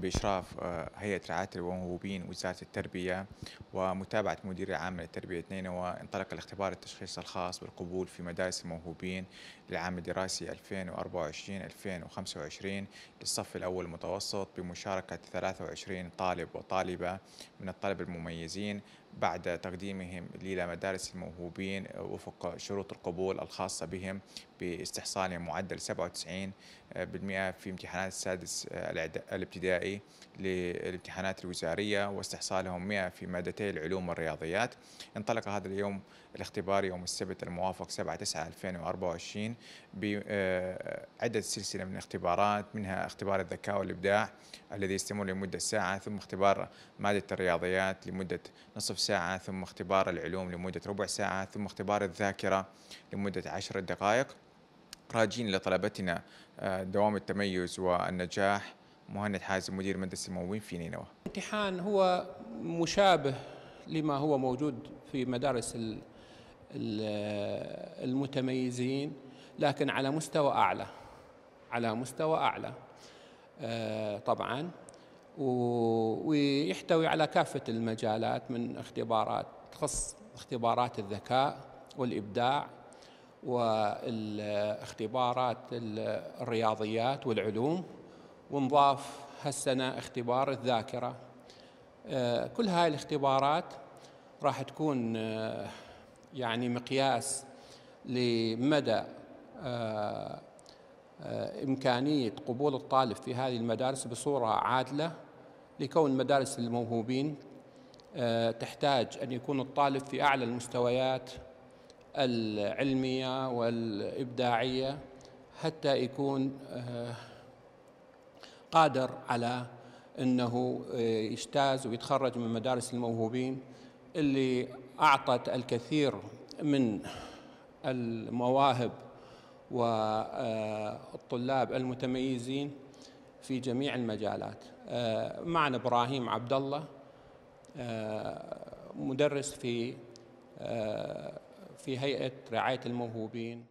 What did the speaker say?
بإشراف آه، هيئة رعاية الموهوبين وزارة التربية ومتابعة مدير العام للتربية نينوى انطلق الاختبار التشخيص الخاص بالقبول في مدارس الموهوبين للعام الدراسي 2024-2025 للصف الأول المتوسط بمشاركة 23 طالب وطالبة من الطلبة المميزين بعد تقديمهم الى مدارس الموهوبين وفق شروط القبول الخاصة بهم باستحصال معدل 97% في امتحانات السادس آه، الابتدائي الابتدائي للامتحانات الوزارية واستحصالهم 100 في مادتي العلوم والرياضيات انطلق هذا اليوم الاختبار يوم السبت الموافق 7 9 2024 بعدد سلسلة من الاختبارات منها اختبار الذكاء والإبداع الذي يستمر لمدة ساعة ثم اختبار مادة الرياضيات لمدة نصف ساعة ثم اختبار العلوم لمدة ربع ساعة ثم اختبار الذاكرة لمدة عشر دقائق راجين لطلبتنا آه، دوام التميز والنجاح مهند حازم مدير مدرسة المموين في نينوى الامتحان هو مشابه لما هو موجود في مدارس المتميزين لكن على مستوى أعلى على مستوى أعلى آه، طبعا ويحتوي على كافة المجالات من اختبارات تخص اختبارات الذكاء والإبداع والاختبارات الرياضيات والعلوم ونضاف هالسنة اختبار الذاكرة آه، كل هاي الاختبارات راح تكون آه، يعني مقياس لمدى آه، إمكانية قبول الطالب في هذه المدارس بصورة عادلة لكون مدارس الموهوبين تحتاج أن يكون الطالب في أعلى المستويات العلمية والإبداعية حتى يكون قادر على انه آه، يجتاز ويتخرج من مدارس الموهوبين اللي اعطت الكثير من المواهب والطلاب المتميزين في جميع المجالات آه، معنا ابراهيم عبد الله آه، مدرس في في هيئه رعايه الموهوبين